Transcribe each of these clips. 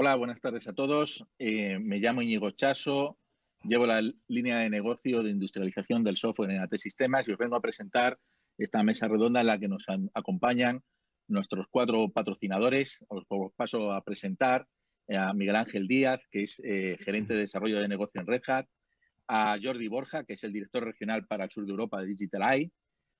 Hola, buenas tardes a todos. Eh, me llamo Íñigo Chaso, llevo la línea de negocio de industrialización del software en AT Sistemas y os vengo a presentar esta mesa redonda en la que nos acompañan nuestros cuatro patrocinadores. Os, paso a presentar a Miguel Ángel Díaz, que es eh, gerente de desarrollo de negocio en Red Hat, a Jordi Borja, que es el director regional para el sur de Europa de Digital Eye,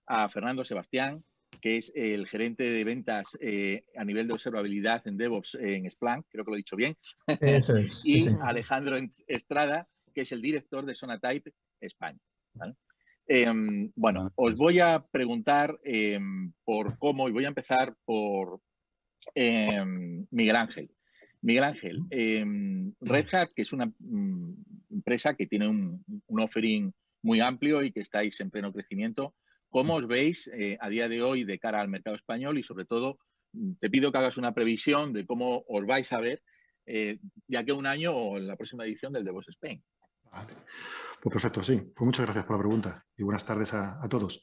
a Fernando Sebastián, que es el gerente de ventas eh, a nivel de observabilidad en DevOps eh, en Splunk, creo que lo he dicho bien, y Alejandro Estrada, que es el director de Sonatype España. Em, bueno, ah, os voy a preguntar em, por cómo y voy a empezar por em, Miguel Ángel. Miguel Ángel, Red Hat, que es una mm, empresa que tiene un offering muy amplio y que estáis en pleno crecimiento, ¿Cómo os veis eh, a día de hoy de cara al mercado español? Y sobre todo, mm, te pido que hagas una previsión de cómo os vais a ver ya eh, que un año o en la próxima edición del Devos Spain. Vale. Pues perfecto, sí. Pues muchas gracias por la pregunta y buenas tardes a, todos.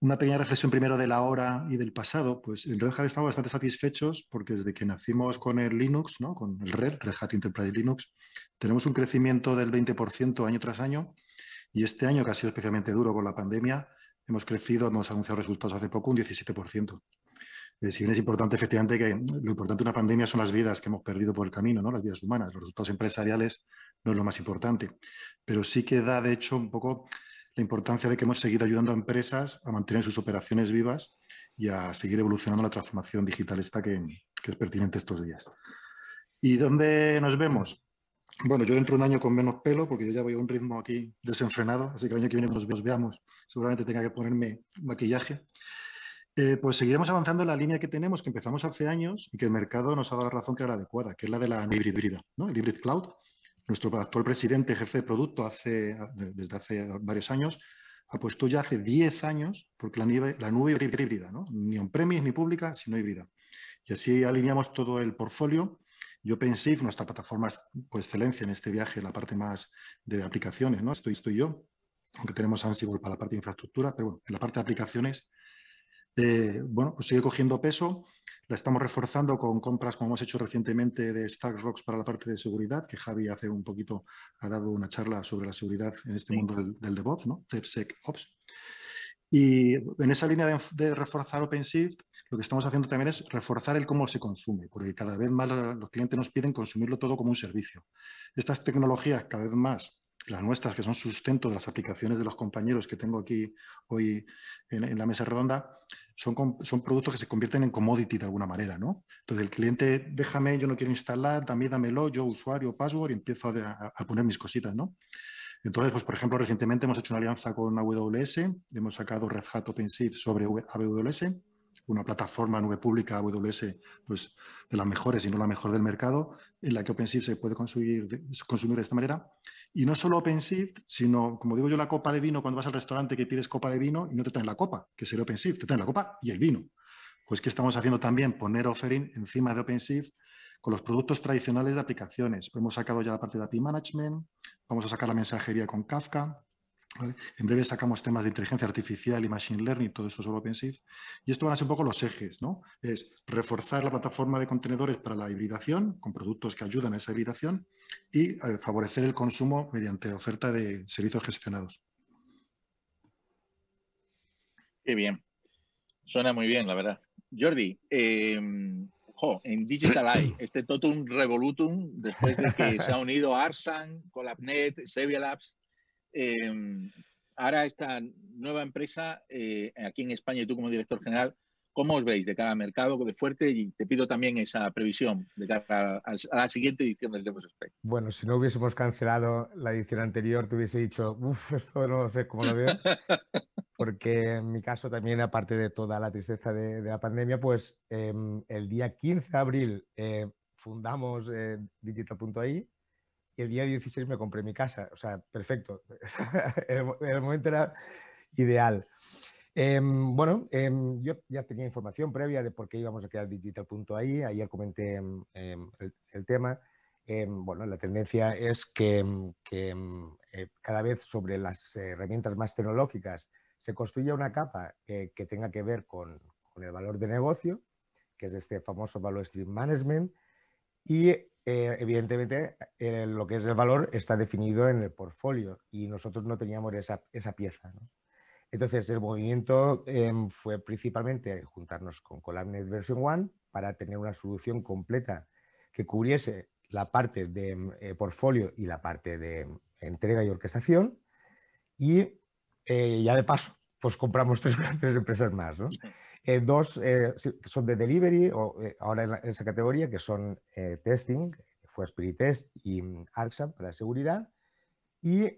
Una pequeña reflexión primero de la hora y del pasado. Pues en Red Hat estamos bastante satisfechos porque desde que nacimos con el Linux, con el Red, Red Hat Enterprise Linux, tenemos un crecimiento del 20% año tras año y este año, que ha sido especialmente duro con la pandemia, hemos crecido, hemos anunciado resultados hace poco, un 17%. Eh, si bien es importante, efectivamente, que lo importante de una pandemia son las vidas que hemos perdido por el camino, ¿no? las vidas humanas, los resultados empresariales no es lo más importante, pero sí que da, de hecho, un poco la importancia de que hemos seguido ayudando a empresas a mantener sus operaciones vivas y a seguir evolucionando la transformación digital esta que es pertinente estos días. ¿Y dónde nos vemos? Bueno, yo entro un año con menos pelo porque yo ya voy a un ritmo aquí desenfrenado, así que el año que viene nos veamos seguramente tenga que ponerme maquillaje. Eh, pues seguiremos avanzando en la línea que tenemos, que empezamos hace años y que el mercado nos ha dado la razón que era adecuada, que es la de la híbrida, el hybrid cloud. Nuestro actual presidente, jefe de producto, desde hace varios años, apostó ya hace 10 años porque la nube, la híbrida, ni on-premise ni pública, sino híbrida. Y así alineamos todo el portfolio yo pensé, nuestra plataforma por pues, excelencia en este viaje, la parte más de aplicaciones, ¿no? Estoy, estoy yo, aunque tenemos Ansible para la parte de infraestructura, pero bueno, en la parte de aplicaciones, eh, bueno, pues sigue cogiendo peso. La estamos reforzando con compras, como hemos hecho recientemente, de Rocks para la parte de seguridad, que Javi hace un poquito ha dado una charla sobre la seguridad en este mundo del, DevOps, ¿no? DevSecOps. Y en esa línea de, reforzar OpenShift, lo que estamos haciendo también es reforzar el cómo se consume, porque cada vez más los clientes nos piden consumirlo todo como un servicio. Estas tecnologías cada vez más las nuestras, que son sustento de las aplicaciones de los compañeros que tengo aquí hoy en, la mesa redonda, son, son, productos que se convierten en commodity de alguna manera, ¿no? Entonces el cliente, déjame, yo no quiero instalar, también dámelo, yo usuario, password, y empiezo a, a poner mis cositas, ¿no? Entonces, pues, por ejemplo, recientemente hemos hecho una alianza con AWS, hemos sacado Red Hat OpenShift sobre AWS, una plataforma nube pública AWS, pues de las mejores y no la mejor del mercado, en la que OpenShift se puede consumir, consumir de esta manera. Y no solo OpenShift, sino, como digo yo, la copa de vino, cuando vas al restaurante que pides copa de vino y no te traen la copa, que sería OpenShift, te traen la copa y el vino. Pues, que estamos haciendo también? Poner Offering encima de OpenShift con los productos tradicionales de aplicaciones. Hemos sacado ya la parte de API Management, vamos a sacar la mensajería con Kafka, En breve sacamos temas de inteligencia artificial y machine learning, todo esto sobre OpenShift. Y esto van a ser un poco los ejes, ¿no? Es reforzar la plataforma de contenedores para la hibridación, con productos que ayudan a esa hibridación, y eh, favorecer el consumo mediante oferta de servicios gestionados. Qué bien. Suena muy bien, la verdad. Jordi, eh, en Digital Eye, este totum revolutum, después de que se ha unido Arsan, Colabnet, Sevia Labs, em, ahora esta nueva empresa, eh, aquí en España tú como director general, ¿Cómo os veis de cada mercado de fuerte? Y te pido también esa previsión de cara a, la siguiente edición del Demos Space. Bueno, si no hubiésemos cancelado la edición anterior, te hubiese dicho, uff, esto no sé cómo lo veo. Porque en mi caso también, aparte de toda la tristeza de, la pandemia, pues em, el día 15 de abril eh, fundamos eh, digital.ai y el día 16 me compré mi casa. O sea, perfecto. el momento era ideal. Em, bueno, em, yo ya tenía información previa de por qué íbamos a crear digital.ai. Ayer comenté em, el, tema. bueno, la tendencia es que, eh, cada vez sobre las herramientas más tecnológicas se construya una capa que tenga que ver con, el valor de negocio, que es este famoso valor stream management. Y eh, evidentemente eh, lo que es el valor está definido en el portfolio y nosotros no teníamos esa, pieza. Entonces, el movimiento em, fue principalmente juntarnos con Colabnet Version 1 para tener una solución completa que cubriese la parte de em, eh, portfolio y la parte de em, entrega y orquestación. Y eh, ya de paso, pues compramos tres, empresas más. ¿no? Eh, dos son de delivery, o, ahora en, esa categoría, que son testing, fue Spiritest y mm, ARCSA para seguridad. Y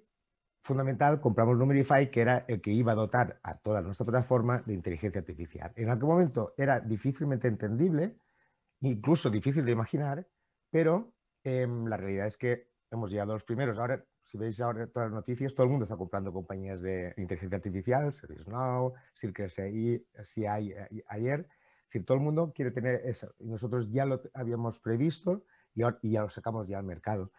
fundamental, compramos Numerify, que era el que iba a dotar a toda nuestra plataforma de inteligencia artificial. En aquel momento era difícilmente entendible, incluso difícil de imaginar, pero em, la realidad es que hemos llegado a los primeros. Ahora, si veis ahora todas las noticias, todo el mundo está comprando compañías de inteligencia artificial, ServiceNow, si CI eh, ayer. Es todo el mundo quiere tener eso. Y nosotros ya lo habíamos previsto y, ya lo sacamos ya al mercado.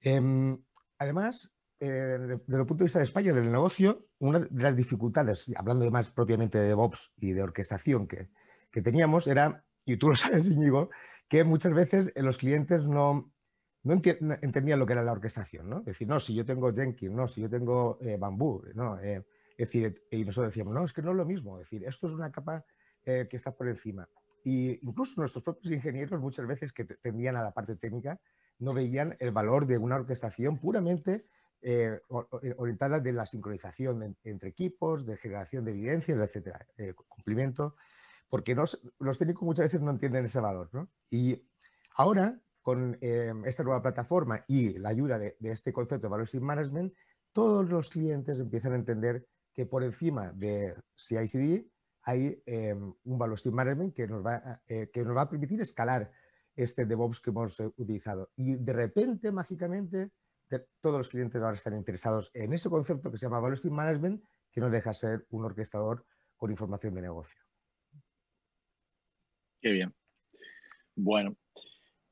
Em, además, eh, desde el punto de vista de España, del negocio, una de las dificultades, hablando más propiamente de DevOps y de orquestación que, que teníamos, era, y tú lo sabes, Íñigo, que muchas veces eh, los clientes no, no entendían lo que era la orquestación, ¿no? Es decir, no, si yo tengo Jenkins, no, si yo tengo eh, Bambú, no, eh", es decir, y nosotros decíamos, no, es que no es lo mismo, es decir, esto es una capa que está por encima. Y incluso nuestros propios ingenieros muchas veces que tendían a la parte técnica no veían el valor de una orquestación puramente eh, eh orientadas de la sincronización entre equipos, de generación de evidencias, etcétera, eh, cumplimiento, porque los técnicos muchas veces no entienden ese valor. ¿no? Y ahora, con eh, esta nueva plataforma y la ayuda de, este concepto de Value Management, todos los clientes empiezan a entender que por encima de CICD hay un value stream management que nos, va, a, que nos va a permitir escalar este DevOps que hemos utilizado. Y de repente, mágicamente, todos los clientes ahora están interesados en ese concepto que se llama Value Stream Management, que no deja ser un orquestador con información de negocio. Qué bien. Bueno.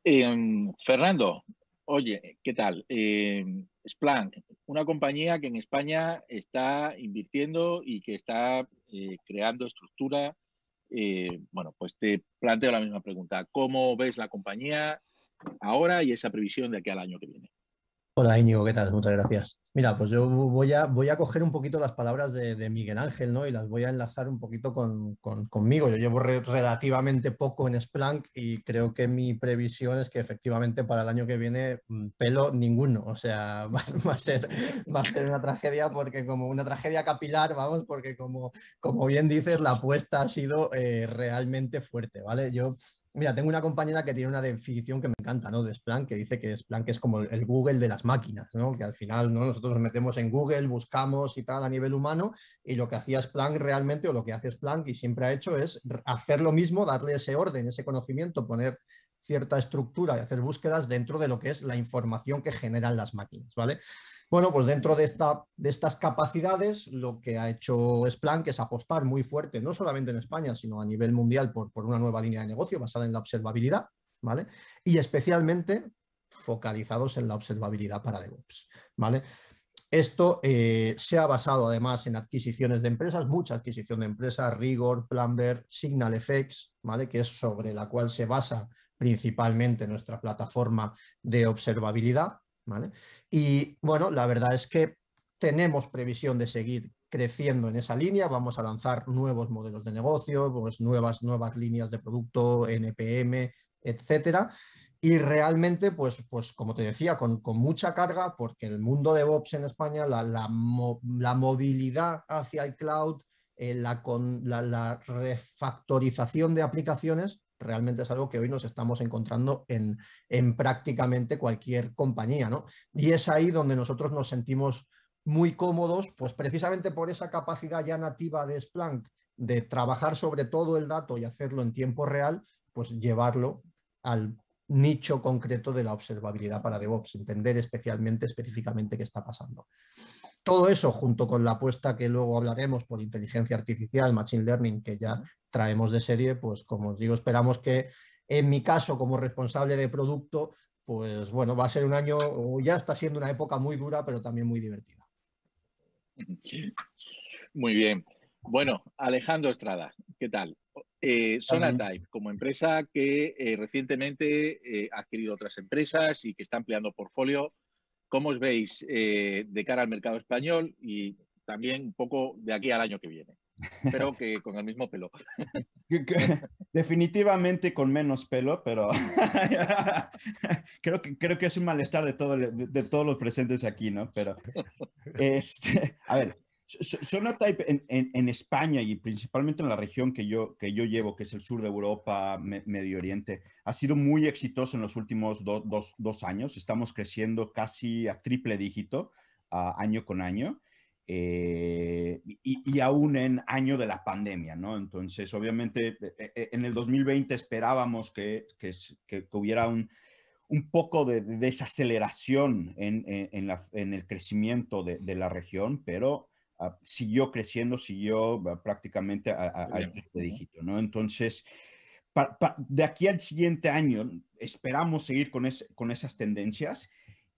Em, Fernando, oye, ¿qué tal? Eh, Splunk, una compañía que en España está invirtiendo y que está eh, creando estructura. Eh, bueno, pues te planteo la misma pregunta. ¿Cómo ves la compañía ahora y esa previsión de aquí al año que viene? Hola Íñigo, ¿qué tal? Muchas gracias. Mira, pues yo voy a, coger un poquito las palabras de, Miguel Ángel ¿no? y las voy a enlazar un poquito conmigo. Yo llevo relativamente poco en Splunk y creo que mi previsión es que efectivamente para el año que viene mm, pelo ninguno. O sea, va, a, ser, va a ser una tragedia porque como una tragedia capilar, vamos, porque como, como bien dices, la apuesta ha sido eh, realmente fuerte, ¿vale? Yo Mira, tengo una compañera que tiene una definición que me encanta, ¿no? De Splunk, que dice que Splunk es como el Google de las máquinas, ¿no? Que al final, ¿no? Nosotros nos metemos en Google, buscamos y tal a nivel humano, y lo que hacía Splunk realmente, o lo que hace Splunk y siempre ha hecho, es hacer lo mismo, darle ese orden, ese conocimiento, poner cierta estructura y hacer búsquedas dentro de lo que es la información que generan las máquinas, ¿vale? Bueno, pues dentro de, esta, de estas capacidades, lo que ha hecho Splunk es apostar muy fuerte, no solamente en España, sino a nivel mundial, por, por una nueva línea de negocio basada en la observabilidad, ¿vale? Y especialmente focalizados en la observabilidad para DevOps, ¿vale? Esto eh, se ha basado además en adquisiciones de empresas, mucha adquisición de empresas, Rigor, Planver, SignalFX, ¿vale? que es sobre la cual se basa principalmente nuestra plataforma de observabilidad. Y bueno, la verdad es que tenemos previsión de seguir creciendo en esa línea, vamos a lanzar nuevos modelos de negocio, pues nuevas, nuevas líneas de producto, NPM, etcétera. Y realmente, pues, pues como te decía, con, mucha carga, porque el mundo de DevOps en España, la, la, movilidad hacia el cloud, eh, la, la refactorización de aplicaciones, realmente es algo que hoy nos estamos encontrando en, prácticamente cualquier compañía, Y es ahí donde nosotros nos sentimos muy cómodos, pues precisamente por esa capacidad ya nativa de Splunk de trabajar sobre todo el dato y hacerlo en tiempo real, pues llevarlo al nicho concreto de la observabilidad para DevOps, entender especialmente, específicamente qué está pasando todo eso junto con la apuesta que luego hablaremos por inteligencia artificial, machine learning, que ya traemos de serie, pues como os digo, esperamos que en mi caso como responsable de producto, pues bueno, va a ser un año, o ya está siendo una época muy dura, pero también muy divertida. Muy bien. Bueno, Alejandro Estrada, ¿qué tal? Eh, Sonatype, como empresa que eh, recientemente eh, ha adquirido otras empresas y que está ampliando portfolio, ¿Cómo os veis eh, de cara al mercado español y también un poco de aquí al año que viene? Espero que con el mismo pelo. Definitivamente con menos pelo, pero creo, que, creo que es un malestar de, todos los presentes aquí, ¿no? Pero, este, a ver, Sonatype en, España y principalmente en la región que yo, que yo llevo, que es el sur de Europa, Medio Oriente, ha sido muy exitoso en los últimos dos, años. Estamos creciendo casi a triple dígito ah, año con año eh, y, aún en año de la pandemia, ¿no? Entonces, obviamente, e, e, e, en el 2020 esperábamos que, que, que hubiera un, un poco de, desaceleración en, en, la, en el crecimiento de, de, la región, pero siguió creciendo, siguió ah, prácticamente al este dígito, ¿no? Entonces, de aquí al siguiente año esperamos seguir con, con esas tendencias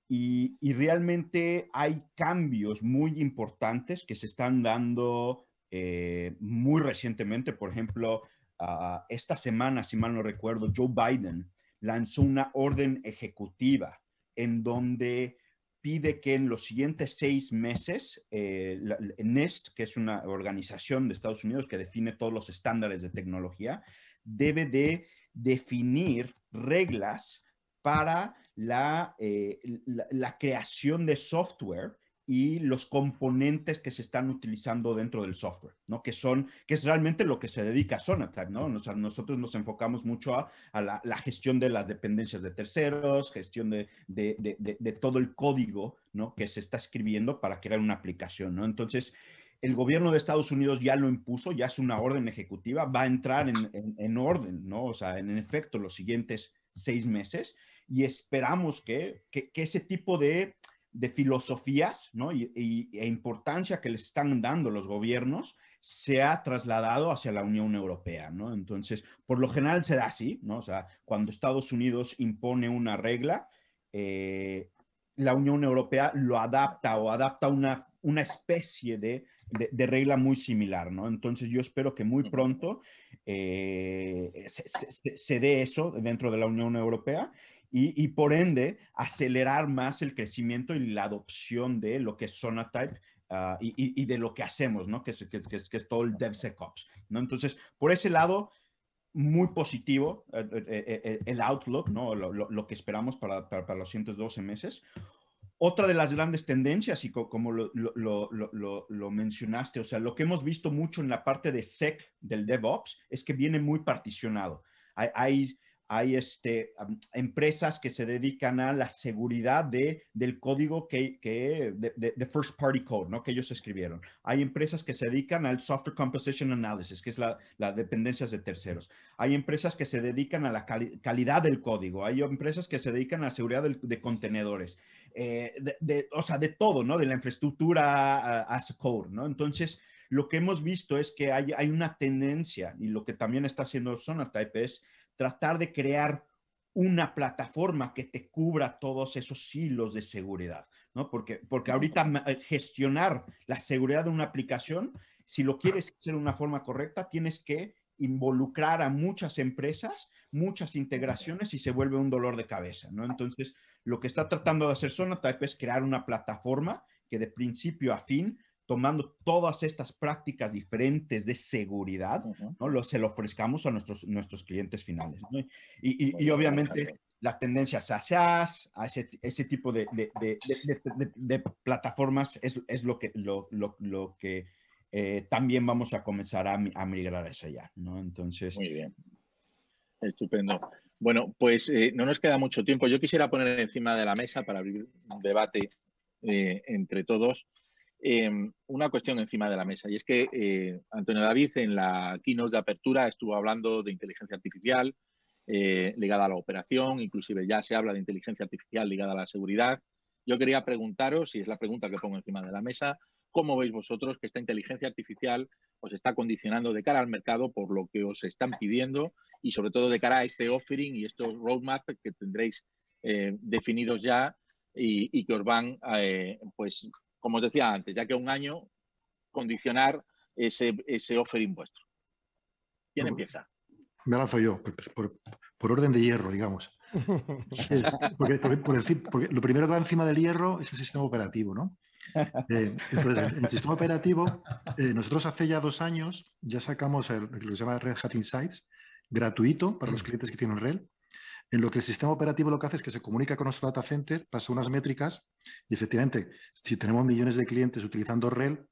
y, realmente hay cambios muy importantes que se están dando eh, muy recientemente. Por ejemplo, ah, esta semana, si mal no recuerdo, Joe Biden lanzó una orden ejecutiva en donde pide que en los siguientes seis meses, eh, NEST, que es una organización de Estados Unidos que define todos los estándares de tecnología, debe de definir reglas para la eh, creación de software y los componentes que se están utilizando dentro del software, ¿no? Que son, que es realmente lo que se dedica a Sonatype, ¿no? O sea, nosotros nos enfocamos mucho a, la, gestión de las dependencias de terceros, gestión de, de, todo el código, ¿no? Que se está escribiendo para crear una aplicación, ¿no? Entonces, el gobierno de Estados Unidos ya lo impuso, ya es una orden ejecutiva, va a entrar en, en, orden, ¿no? O sea, en efecto, los siguientes seis meses y esperamos que, que ese tipo de de filosofías ¿no? y, e importancia que le están dando los gobiernos se ha trasladado hacia la Unión Europea, ¿no? Entonces, por lo general se da así, ¿no? O sea, cuando Estados Unidos impone una regla, eh, la Unión Europea lo adapta o adapta una, una especie de, de, regla muy similar, ¿no? Entonces, yo espero que muy pronto eh, se, se dé eso dentro de la Unión Europea y, por ende acelerar más el crecimiento y la adopción de lo que es Sonatype ah, y, de lo que hacemos, ¿no? Que es, que, todo el DevSecOps, ¿no? Entonces, por ese lado, muy positivo eh, eh, eh, el outlook, ¿no? Lo, lo, lo que esperamos para, para, los 112 meses. Otra de las grandes tendencias, y como lo, lo, lo, lo, mencionaste, o sea, lo que hemos visto mucho en la parte de SEC del DevOps es que viene muy particionado. Hay, hay hay este, empresas que se dedican a la seguridad de, del código que, que de, first party code, ¿no? Que ellos escribieron. Hay empresas que se dedican al software composition analysis, que es la, la dependencias de terceros. Hay empresas que se dedican a la calidad del código. Hay empresas que se dedican a la seguridad de contenedores. Eh, de, o sea, de todo, ¿no? De la infraestructura as code, ¿no? Entonces, lo que hemos visto es que hay, hay una tendencia y lo que también está haciendo Sonatype es tratar de crear una plataforma que te cubra todos esos hilos de seguridad, ¿no? Porque, porque ahorita eh, gestionar la seguridad de una aplicación, si lo quieres hacer de una forma correcta, tienes que involucrar a muchas empresas, muchas integraciones y se vuelve un dolor de cabeza, ¿no? Entonces, lo que está tratando de hacer Sonatype es crear una plataforma que de principio a fin tomando todas estas prácticas diferentes de seguridad, ¿no? se lo ofrezcamos a nuestros, nuestros clientes finales. Y, obviamente la tendencia a SaaS, a ese, tipo de, plataformas es, lo que, lo, que eh, también vamos a comenzar a, migrar eso allá, ¿no? Entonces... Muy bien. Estupendo. Bueno, pues eh, no nos queda mucho tiempo. Yo quisiera poner encima de la mesa para abrir un debate eh, entre todos Em, una cuestión encima de la mesa y es que eh, Antonio David en la keynote de apertura estuvo hablando de inteligencia artificial eh, ligada a la operación, inclusive ya se habla de inteligencia artificial ligada a la seguridad. Yo quería preguntaros, y es la pregunta que pongo encima de la mesa, ¿cómo veis vosotros que esta inteligencia artificial os está condicionando de cara al mercado por lo que os están pidiendo y sobre todo de cara a este offering y estos roadmaps que tendréis eh, definidos ya y, que os van pues como os decía antes, ya que un año condicionar ese, ese offering vuestro. ¿Quién empieza? Me lanzo yo, por, orden de hierro, digamos. porque, lo primero que va encima del hierro es el sistema operativo, ¿no? Eh, entonces, el sistema operativo, eh, nosotros hace ya dos años ya sacamos el, lo que se llama Red Hat Insights, gratuito para los mm. clientes que tienen Red en lo que el sistema operativo lo que hace es que se comunica con nuestro data center, pasa unas métricas y efectivamente, si tenemos millones de clientes utilizando REL,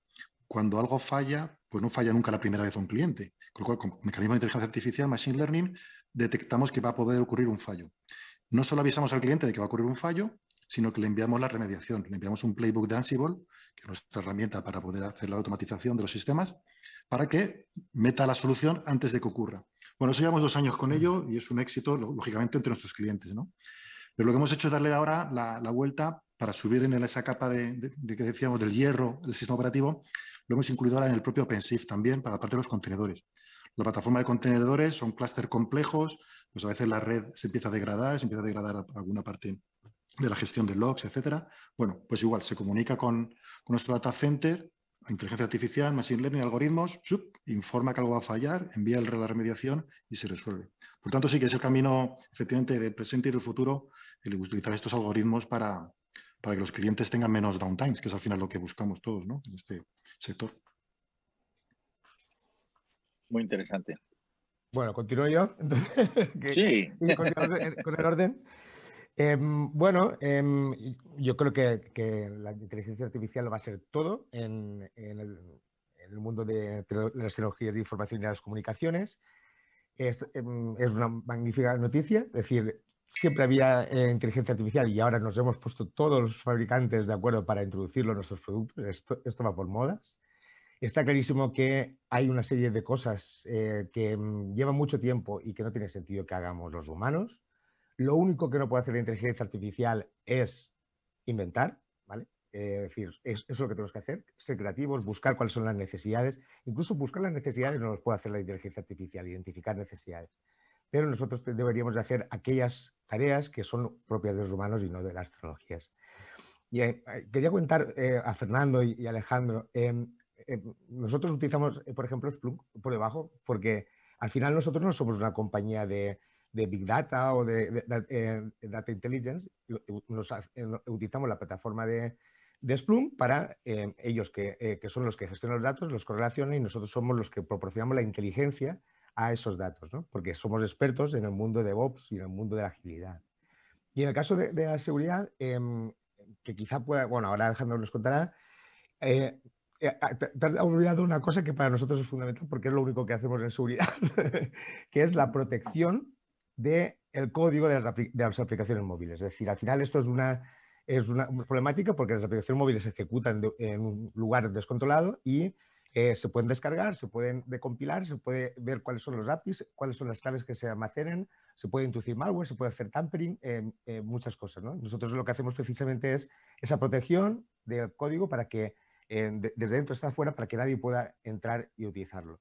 cuando algo falla, pues no falla nunca la primera vez a un cliente. Con lo cual, con mecanismo de inteligencia artificial, machine learning, detectamos que va a poder ocurrir un fallo. No solo avisamos al cliente de que va a ocurrir un fallo, sino que le enviamos la remediación, le enviamos un playbook de Ansible que es nuestra herramienta para poder hacer la automatización de los sistemas, para que meta la solución antes de que ocurra. Bueno, eso llevamos dos años con mm. ello y es un éxito, lógicamente, entre nuestros clientes. Pero lo que hemos hecho es darle ahora la, vuelta para subir en esa capa de, que decíamos del hierro del sistema operativo, lo hemos incluido ahora en el propio OpenShift también para la parte de los contenedores. La plataforma de contenedores son clústeres complejos, pues a veces la red se empieza a degradar, se empieza a degradar alguna parte de la gestión de logs, etcétera. Bueno, pues igual, se comunica con, nuestro data center, inteligencia artificial, machine learning, algoritmos, informa que algo va a fallar, envía el, la remediación y se resuelve. Por tanto, sí que es el camino, efectivamente, del presente y del futuro, el utilizar estos algoritmos para, para que los clientes tengan menos downtimes, que es al final lo que buscamos todos ¿no? en este sector. Muy interesante. Bueno, continúo yo. sí. Con el orden. Em, bueno, em, yo creo que, la inteligencia artificial va a ser todo en, el, mundo de las tecnologías de información y las comunicaciones. Es, em, una magnífica noticia, es decir, siempre había eh, inteligencia artificial y ahora nos hemos puesto todos los fabricantes de acuerdo para introducirlo en nuestros productos. esto va por modas. Está clarísimo que hay una serie de cosas eh, que llevan mucho tiempo y que no tiene sentido que hagamos los humanos lo único que no puede hacer la inteligencia artificial es inventar, ¿vale? es decir, es, eso es lo que tenemos que hacer, ser creativos, buscar cuáles son las necesidades. Incluso buscar las necesidades no las puede hacer la inteligencia artificial, identificar necesidades. Pero nosotros deberíamos hacer aquellas tareas que son propias de los humanos y no de las tecnologías. Y, eh, quería contar eh, a Fernando y, y Alejandro, em, em, nosotros utilizamos, eh, por ejemplo, Splunk por debajo, porque al final nosotros no somos una compañía de, de Big Data o de, eh, Data Intelligence, eh, utilizamos la plataforma de, de Splunk para eh, ellos que, son los que gestionan los datos, los correlacionan y nosotros somos los que proporcionamos la inteligencia a esos datos, porque somos expertos en el mundo de DevOps y en el mundo de la agilidad. Y en el caso de, la seguridad, em, que quizá pueda, bueno, ahora Alejandro nos contará, ah, ha olvidado una cosa que para nosotros es fundamental porque es lo único que hacemos en seguridad, que es la protección del código de las, aplicaciones móviles. Es decir, al final esto es una, es una problemática porque las aplicaciones móviles se ejecutan en un lugar descontrolado y eh, se pueden descargar, se pueden decompilar, se puede ver cuáles son los APIs, cuáles son las claves que se almacenan, se puede introducir malware, se puede hacer tampering, em, eh, muchas cosas. Nosotros lo que hacemos precisamente es esa protección del código para que eh, desde dentro hasta afuera, para que nadie pueda entrar y utilizarlo.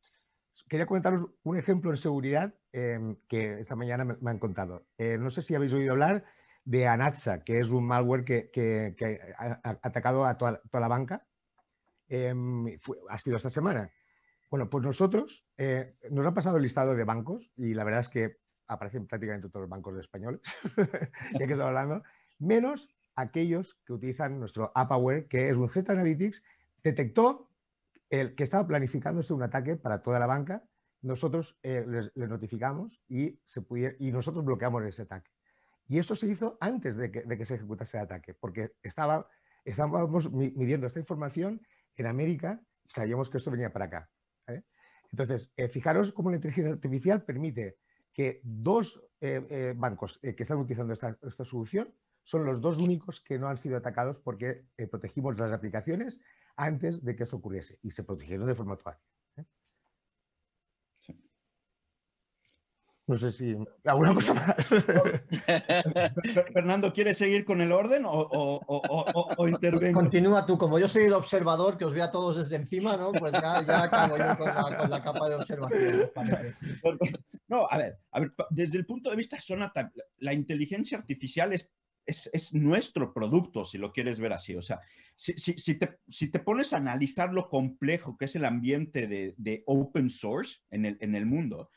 Quería comentaros un ejemplo en seguridad em, que esta mañana me, han contado. Eh, no sé si habéis oído hablar de Anatsa, que es un malware que, ha atacado a toda, la banca. Em, ha sido esta semana. Bueno, pues nosotros eh, nos ha pasado el listado de bancos y la verdad es que aparecen prácticamente todos los bancos españoles, ya que estoy hablando, menos aquellos que utilizan nuestro AppAware, que es un Z-Analytics, detectó el que estaba planificándose un ataque para toda la banca, nosotros eh, le notificamos y, nosotros bloqueamos ese ataque. Y esto se hizo antes de que, se ejecutase el ataque, porque estaba, estábamos midiendo esta información en América y sabíamos que esto venía para acá. ¿eh? Entonces, eh, fijaros cómo la inteligencia artificial permite que dos bancos que están utilizando esta, solución son los dos únicos que no han sido atacados porque protegimos las aplicaciones antes de que eso ocurriese y se protegieron de forma total. ¿eh? No sé si... ¿Alguna cosa Fernando, ¿quieres seguir con el orden o, o, intervengo? Continúa tú. Como yo soy el observador, que os veo a todos desde encima, ¿no? Pues ya, ya acabo yo con la, con la, capa de observación. No, a ver, a ver, desde el punto de vista sonata, la inteligencia artificial es es, nuestro producto, si lo quieres ver así. O sea, si, te, si pones a analizar lo complejo que es el ambiente de, open source en el, en el mundo,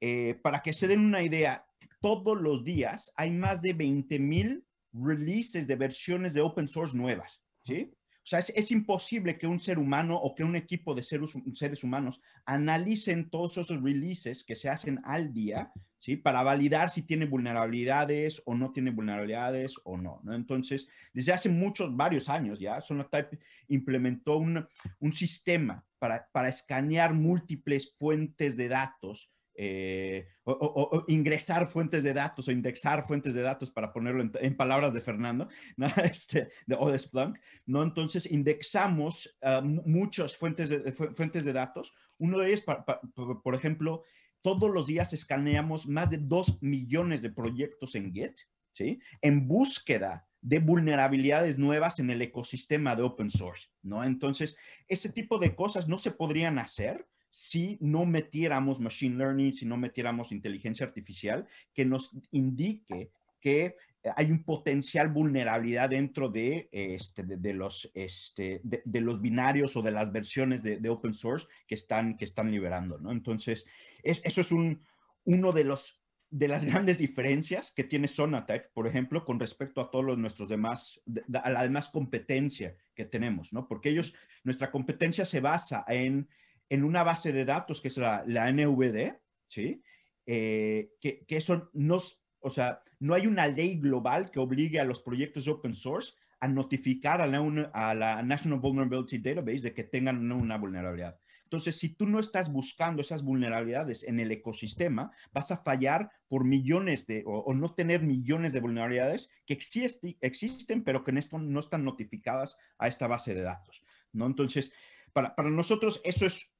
eh, para que se den una idea, todos los días hay más de 20,000 releases de versiones de open source nuevas, ¿sí? O sea, es, imposible que un ser humano o que un equipo de seres, humanos analicen todos esos releases que se hacen al día, ¿sí? Para validar si tiene vulnerabilidades o no tiene vulnerabilidades o no, Entonces, desde hace muchos, varios años ya, Sonotype implementó un, un sistema para, para escanear múltiples fuentes de datos eh, o, ingresar fuentes de datos o indexar fuentes de datos para ponerlo en, palabras de Fernando, este, de, o de Splunk, ¿no? Entonces indexamos ah, muchas fuentes de, eh, fuentes de datos. Uno de ellos, por ejemplo, todos los días escaneamos más de 2 millones de proyectos en Git, ¿sí? En búsqueda de vulnerabilidades nuevas en el ecosistema de open source, ¿no? Entonces, ese tipo de cosas no se podrían hacer si no metiéramos machine learning, si no metiéramos inteligencia artificial, que nos indique que eh, hay un potencial vulnerabilidad dentro de, este, de, los, este, de, los binarios o de las versiones de, open source que están, que están liberando, ¿no? Entonces, eso es un, uno de los de las grandes diferencias que tiene Sonatype, por ejemplo, con respecto a todos los, nuestros demás, a la demás competencia que tenemos, ¿no? Porque ellos, nuestra competencia se basa en en una base de datos que es la, NVD, ¿sí? Eh, que, que, eso no o sea, no hay una ley global que obligue a los proyectos open source a notificar a la, a la National Vulnerability Database de que tengan una vulnerabilidad. Entonces, si tú no estás buscando esas vulnerabilidades en el ecosistema, vas a fallar por millones de, o, no tener millones de vulnerabilidades que existen, pero que en esto no están notificadas a esta base de datos. ¿no? Entonces, para, para nosotros eso es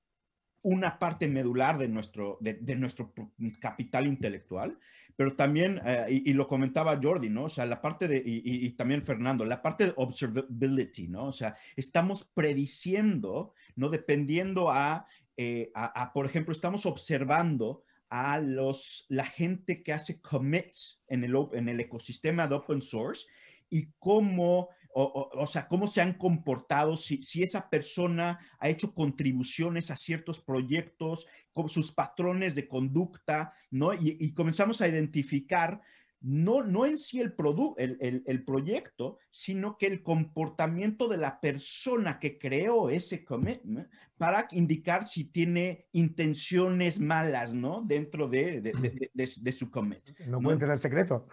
una parte medular de nuestro, de, nuestro capital intelectual, pero también, eh, y, lo comentaba Jordi, ¿no? O sea, la parte de, y, también Fernando, la parte de observability, ¿no? O sea, estamos prediciendo, ¿no? Dependiendo eh, a, a, por ejemplo, estamos observando a los, la gente que hace commits en el, en el ecosistema de open source y cómo o, o, sea, cómo se han comportado, si, si esa persona ha hecho contribuciones a ciertos proyectos, con sus patrones de conducta, ¿no? Y, y comenzamos a identificar no, no en sí el, el, el, el, proyecto, sino que el comportamiento de la persona que creó ese commitment para indicar si tiene intenciones malas, ¿no? Dentro de, de, su commit. No, ¿no? pueden secreto.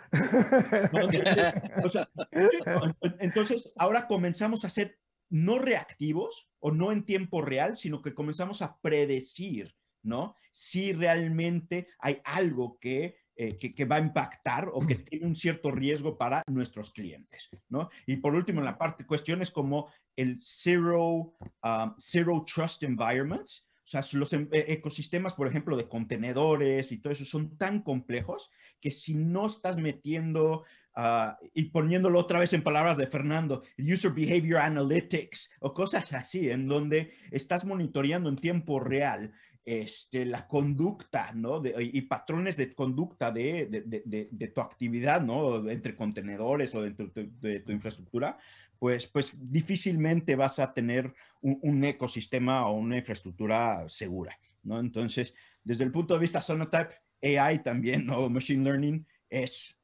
entonces, ahora comenzamos a ser no reactivos o no en tiempo real, sino que comenzamos a predecir, ¿no? Si realmente hay algo que eh, que, va a impactar o que tiene un cierto riesgo para nuestros clientes. ¿no? Y por último, en la parte cuestiones como el zero, ah, zero trust environments, o sea, los em, e, ecosistemas, por ejemplo, de contenedores y todo eso son tan complejos que si no estás metiendo ah, y poniéndolo otra vez en palabras de Fernando, User Behavior Analytics o cosas así, en donde estás monitoreando en tiempo real este, la conducta, y patrones de conducta de, tu actividad, ¿no? Entre contenedores o dentro de tu, infraestructura, pues, pues difícilmente vas a tener un, ecosistema o una infraestructura segura, ¿no? Entonces, desde el punto de vista Sonotype, AI también, ¿no? Machine Learning es,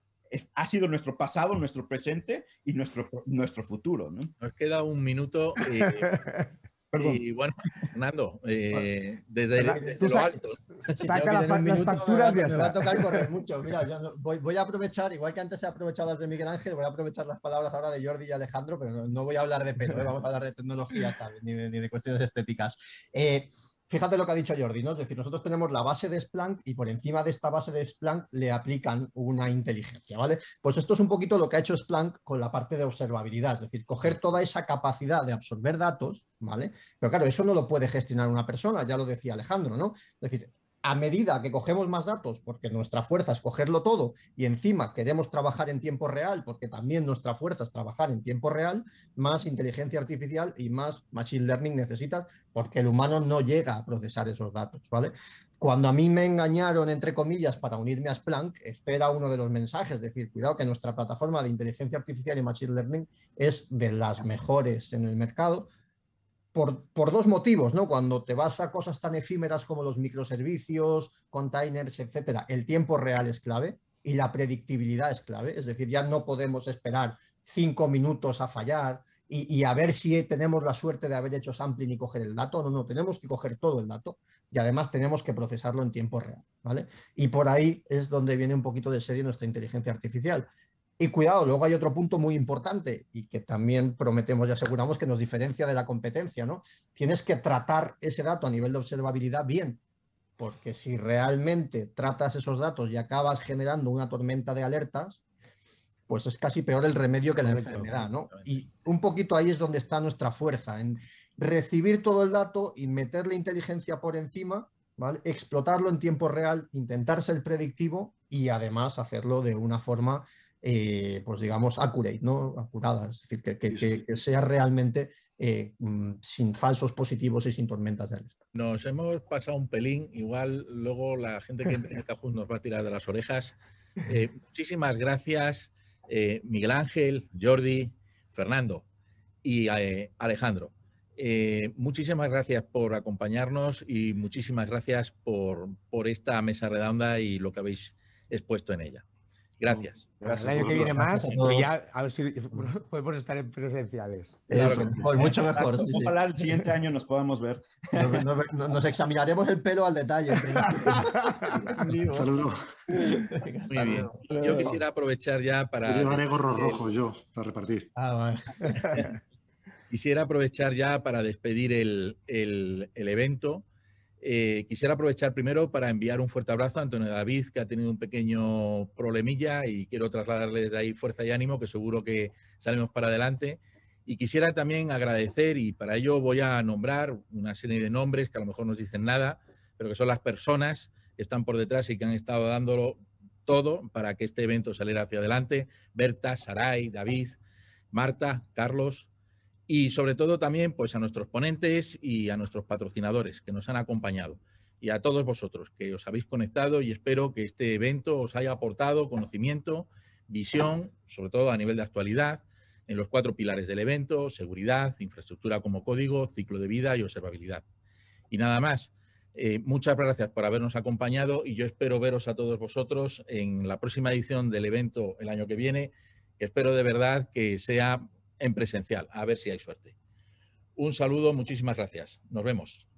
ha sido nuestro pasado, nuestro presente y nuestro, nuestro futuro, Nos queda un minuto. Eh, Y bueno, Fernando, eh, desde, lo alto. saca las, facturas me va, a tocar correr mucho. Mira, voy, a aprovechar, igual que antes he aprovechado las de Miguel Ángel, voy a aprovechar las palabras ahora de Jordi y Alejandro, pero no, voy a hablar de Pedro, ¿eh? vamos a hablar de tecnología ni, de, cuestiones estéticas. Eh, fíjate lo que ha dicho Jordi, ¿no? Es decir, nosotros tenemos la base de Splunk y por encima de esta base de Splunk le aplican una inteligencia, ¿vale? Pues esto es un poquito lo que ha hecho Splunk con la parte de observabilidad, es decir, coger toda esa capacidad de absorber datos ¿vale? Pero claro, eso no lo puede gestionar una persona, ya lo decía Alejandro, ¿no? Es decir, a medida que cogemos más datos, porque nuestra fuerza es cogerlo todo y encima queremos trabajar en tiempo real, porque también nuestra fuerza es trabajar en tiempo real, más inteligencia artificial y más machine learning necesitas, porque el humano no llega a procesar esos datos, ¿vale? Cuando a mí me engañaron, entre comillas, para unirme a Splunk, este era uno de los mensajes, es decir, cuidado que nuestra plataforma de inteligencia artificial y machine learning es de las mejores en el mercado, por, dos motivos, ¿no? Cuando te vas a cosas tan efímeras como los microservicios, containers, etcétera, el tiempo real es clave y la predictibilidad es clave. Es decir, ya no podemos esperar cinco minutos a fallar y, a ver si tenemos la suerte de haber hecho sampling y coger el dato. No, no, tenemos que coger todo el dato y además tenemos que procesarlo en tiempo real, ¿vale? Y por ahí es donde viene un poquito de serie nuestra inteligencia artificial. Y cuidado, luego hay otro punto muy importante y que también prometemos y aseguramos que nos diferencia de la competencia, ¿no? Tienes que tratar ese dato a nivel de observabilidad bien, porque si realmente tratas esos datos y acabas generando una tormenta de alertas, pues es casi peor el remedio que la enfermedad, ¿no? Y un poquito ahí es donde está nuestra fuerza, en recibir todo el dato y meter la inteligencia por encima, ¿vale? explotarlo en tiempo real, intentar ser predictivo y además hacerlo de una forma eh, pues digamos, accurate, ¿no? Acurada, es decir, que, sea realmente eh, mm, sin falsos positivos y sin tormentas de alerta. Nos hemos pasado un pelín, igual luego la gente que entra en el cajón nos va a tirar de las orejas. Eh, muchísimas gracias, Miguel Ángel, Jordi, Fernando y Alejandro. muchísimas gracias por acompañarnos y muchísimas gracias por esta mesa redonda y lo que habéis expuesto en ella. Gracias. Pues el año que viene más, ya a ver si podemos estar en presenciales. mucho mejor. Ojalá el siguiente año nos podamos ver. Nos, examinaremos el pelo al detalle. Saludos. Muy bien. Yo quisiera aprovechar ya para. Yo llevaré gorros rojos yo, para repartir. Ah, vale. Quisiera aprovechar ya para despedir el, el, el evento eh, quisiera aprovechar primero para enviar un fuerte abrazo a Antonio David, que ha tenido un pequeño problemilla y quiero trasladarle de ahí fuerza y ánimo, que seguro que salimos para adelante. Y quisiera también agradecer, y para ello voy a nombrar una serie de nombres que a lo mejor no dicen nada, pero que son las personas que están por detrás y que han estado dándolo todo para que este evento saliera hacia adelante. Berta, Saray, David, Marta, Carlos, y sobre todo también pues, a nuestros ponentes y a nuestros patrocinadores que nos han acompañado y a todos vosotros que os habéis conectado y espero que este evento os haya aportado conocimiento, visión, sobre todo a nivel de actualidad, en los cuatro pilares del evento, seguridad, infraestructura como código, ciclo de vida y observabilidad. Y nada más, eh, muchas gracias por habernos acompañado y yo espero veros a todos vosotros en la próxima edición del evento el año que viene. Espero de verdad que sea en presencial. A ver si hay suerte. Un saludo, muchísimas gracias. Nos vemos.